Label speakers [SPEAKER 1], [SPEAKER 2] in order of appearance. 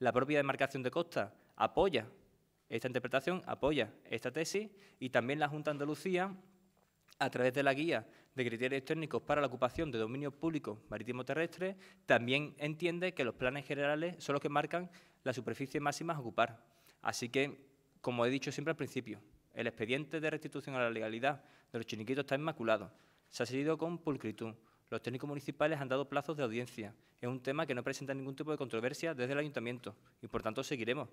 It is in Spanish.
[SPEAKER 1] La propia demarcación de costa apoya esta interpretación, apoya esta tesis y también la Junta de Andalucía, a través de la guía de criterios técnicos para la ocupación de dominio público marítimo terrestre, también entiende que los planes generales son los que marcan la superficie máxima a ocupar. Así que, como he dicho siempre al principio, el expediente de restitución a la legalidad de los chiniquitos está inmaculado. Se ha seguido con pulcritud. Los técnicos municipales han dado plazos de audiencia. Es un tema que no presenta ningún tipo de controversia desde el ayuntamiento y, por tanto, seguiremos.